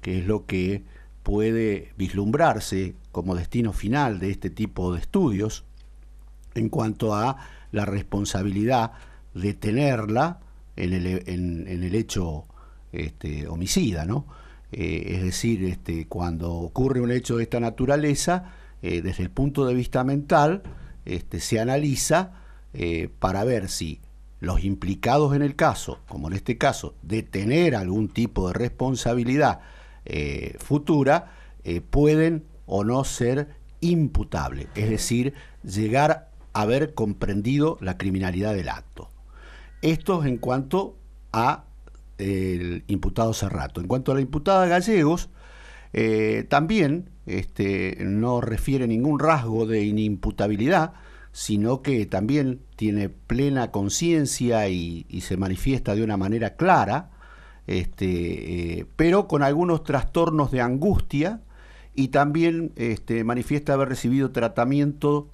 que es lo que puede vislumbrarse como destino final de este tipo de estudios, en cuanto a la responsabilidad de tenerla en el, hecho este, homicida, ¿no? Eh, es decir, este, cuando ocurre un hecho de esta naturaleza, eh, desde el punto de vista mental, este, se analiza eh, para ver si los implicados en el caso, como en este caso, de tener algún tipo de responsabilidad eh, futura, eh, pueden o no ser imputables, es decir, llegar a haber comprendido la criminalidad del acto. Esto en cuanto a el imputado Cerrato. En cuanto a la imputada Gallegos, eh, también este, no refiere ningún rasgo de inimputabilidad, sino que también tiene plena conciencia y, se manifiesta de una manera clara, este, eh, pero con algunos trastornos de angustia y también este, manifiesta haber recibido tratamiento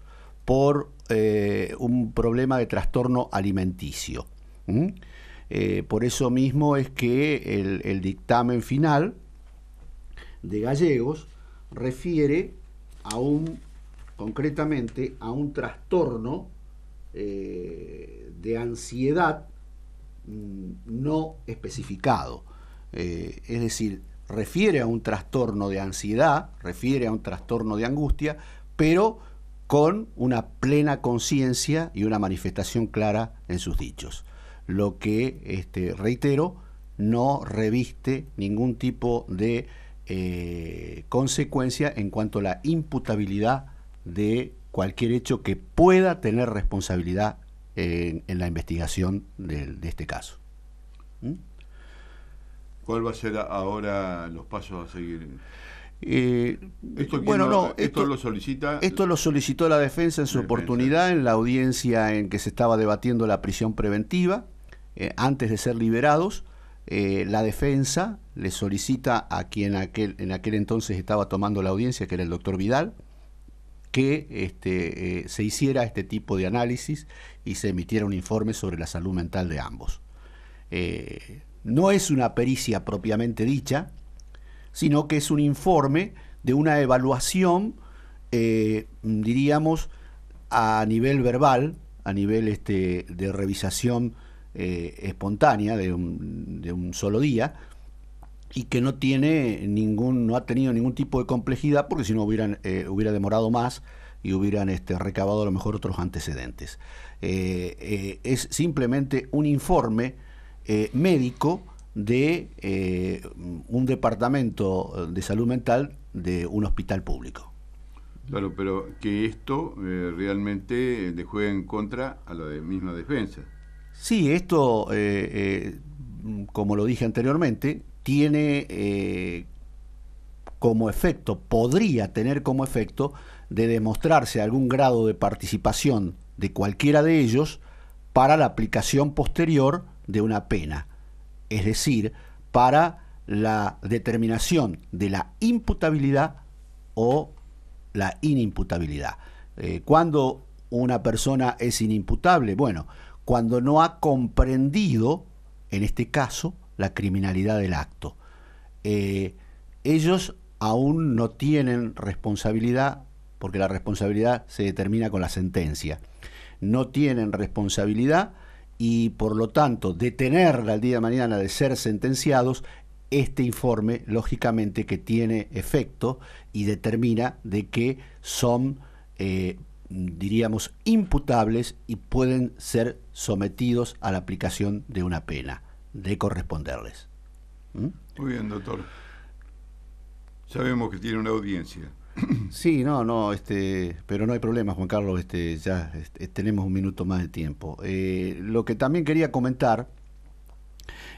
por eh, un problema de trastorno alimenticio. Eh, por eso mismo es que el dictamen final de Gallegos refiere a un concretamente a un trastorno eh, de ansiedad mm, no especificado. Eh, es decir, refiere a un trastorno de ansiedad, refiere a un trastorno de angustia, pero con una plena conciencia y una manifestación clara en sus dichos. Lo que, este, reitero, no reviste ningún tipo de eh, consecuencia en cuanto a la imputabilidad de cualquier hecho que pueda tener responsabilidad en, la investigación de, este caso. ¿Mm? ¿Cuál va a ser ahora los pasos a seguir? Eh, esto, bueno, no, esto, lo solicita. Esto lo solicitó la defensa en su oportunidad en la audiencia en que se estaba debatiendo la prisión preventiva eh, antes de ser liberados. Eh, la defensa le solicita a quien en aquel entonces estaba tomando la audiencia, que era el doctor Vidal, que este, eh, se hiciera este tipo de análisis y se emitiera un informe sobre la salud mental de ambos. Eh, no es una pericia propiamente dicha, sino que es un informe de una evaluación, eh, diríamos, a nivel verbal, a nivel este, de revisación espontánea de un solo día, y que no tiene ningún, no ha tenido ningún tipo de complejidad, porque si no hubieran, eh, hubiera demorado más y hubieran este, recabado a lo mejor otros antecedentes. Eh, eh, es simplemente un informe médico de un departamento de salud mental de un hospital público. Claro, pero que esto realmente le juega en contra a la misma defensa. Sí, esto, como lo dije anteriormente, tiene eh, como efecto, podría tener como efecto, de demostrarse algún grado de participación de cualquiera de ellos para la aplicación posterior de una pena, es decir, para la determinación de la imputabilidad o la inimputabilidad. Eh, cuando una persona es inimputable? Bueno, cuando no ha comprendido, en este caso, la criminalidad del acto. Eh, ellos aún no tienen responsabilidad, porque la responsabilidad se determina con la sentencia. No tienen responsabilidad y por lo tanto detenerla al día de mañana de ser sentenciados, este informe lógicamente que tiene efecto y determina de que son, eh, diríamos, imputables y pueden ser sometidos a la aplicación de una pena de corresponderles. ¿Mm? Muy bien, doctor. Sabemos que tiene una audiencia. Sí, no, no, este, pero no hay problema, Juan Carlos, este, ya este, eh, tenemos un minuto más de tiempo. Eh, lo que también quería comentar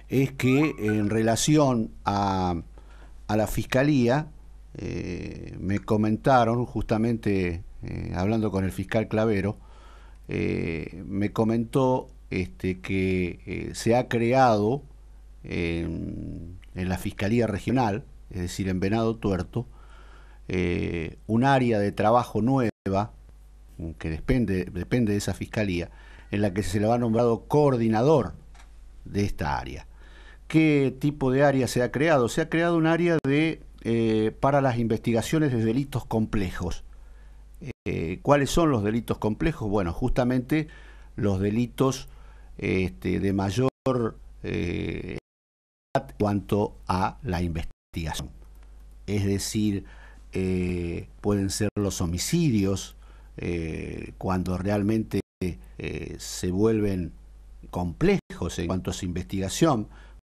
es que en relación a, a la fiscalía, eh, me comentaron, justamente hablando con el fiscal Clavero, me comentó este, que eh, se ha creado en, la Fiscalía Regional, es decir, en Venado Tuerto, eh, un área de trabajo nueva, mm, que depende, depende de esa Fiscalía, en la que se le ha nombrado coordinador de esta área. ¿Qué tipo de área se ha creado? Se ha creado un área de, eh, para las investigaciones de delitos complejos. ¿Cuáles son los delitos complejos? Bueno, justamente los delitos este, de mayor eh, en cuanto a la investigación. Es decir, eh, pueden ser los homicidios eh, cuando realmente se vuelven complejos en cuanto a su investigación,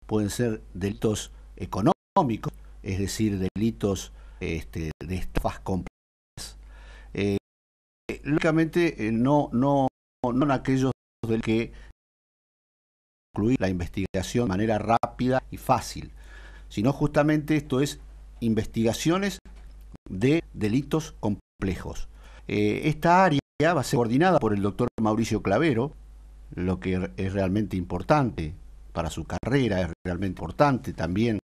pueden ser delitos económicos, es decir, delitos este, de estafas complejas. lógicamente, no, no, no aquellos del que la investigación de manera rápida y fácil, sino justamente esto es investigaciones de delitos complejos. Eh, esta área va a ser coordinada por el doctor Mauricio Clavero, lo que es realmente importante para su carrera, es realmente importante también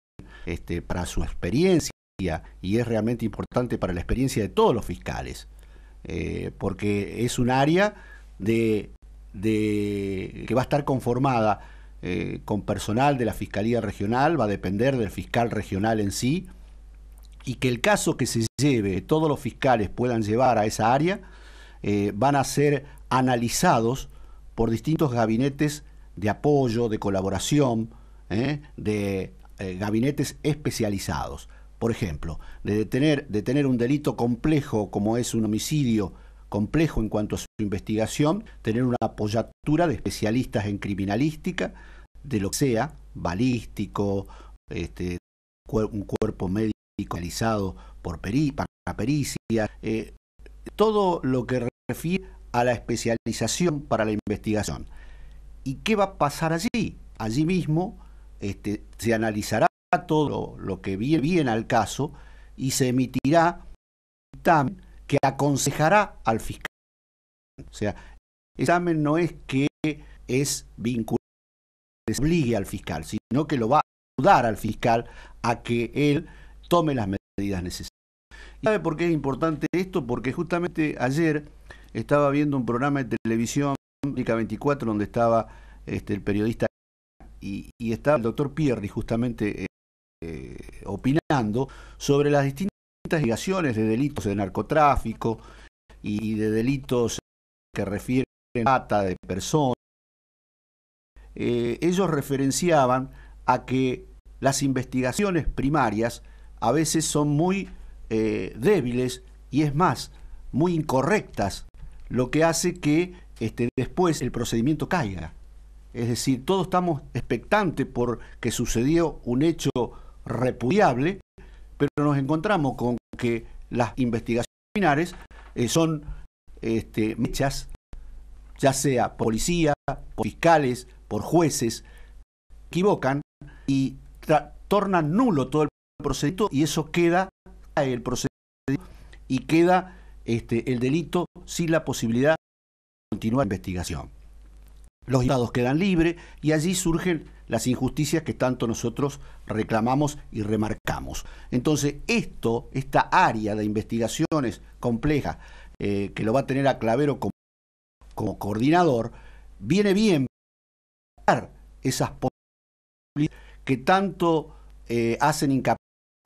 este, para su experiencia y es realmente importante para la experiencia de todos los fiscales, eh, porque es un área de, que va a estar conformada eh, con personal de la Fiscalía Regional, va a depender del fiscal regional en sí, y que el caso que se lleve, todos los fiscales puedan llevar a esa área, eh, van a ser analizados por distintos gabinetes de apoyo, de colaboración, eh, de gabinetes especializados. Por ejemplo, de detener, de tener un delito complejo como es un homicidio, complejo en cuanto a su investigación tener una apoyatura de especialistas en criminalística, de lo que sea, balístico, este, un cuerpo médico realizado por peri, para pericia, eh, todo lo que refiere a la especialización para la investigación. ¿Y qué va a pasar allí? Allí mismo este, se analizará todo lo, que viene, al caso y se emitirá dictamen que aconsejará al fiscal. O sea, el examen no es que es vinculante, se obligue al fiscal, sino que lo va a ayudar al fiscal a que él tome las medidas necesarias. ¿Y sabe por qué es importante esto? Porque justamente ayer estaba viendo un programa de televisión, 24, donde estaba este, el periodista y, estaba el doctor Pierri justamente eh, eh, opinando sobre las distintas ligaciones de delitos de narcotráfico y de delitos que refieren a trata de personas, eh, ellos referenciaban a que las investigaciones primarias a veces son muy eh, débiles y es más, muy incorrectas, lo que hace que este, después el procedimiento caiga. Es decir, todos estamos expectantes por que sucedió un hecho repudiable pero nos encontramos con que las investigaciones criminales eh, son este, hechas ya sea por policía, por fiscales, por jueces, equivocan y tornan nulo todo el procedimiento y eso queda el procedimiento y queda este, el delito sin la posibilidad de continuar la investigación los diputados quedan libres y allí surgen las injusticias que tanto nosotros reclamamos y remarcamos. Entonces, esto, esta área de investigaciones complejas eh, que lo va a tener a Clavero como, coordinador, viene bien para esas políticas que tanto eh, hacen la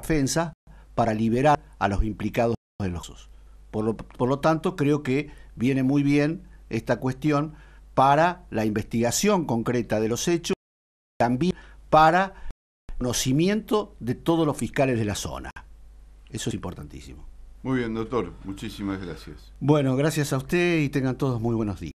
defensa para liberar a los implicados de los Por lo, por lo tanto, creo que viene muy bien esta cuestión para la investigación concreta de los hechos, también para el conocimiento de todos los fiscales de la zona. Eso es importantísimo. Muy bien, doctor. Muchísimas gracias. Bueno, gracias a usted y tengan todos muy buenos días.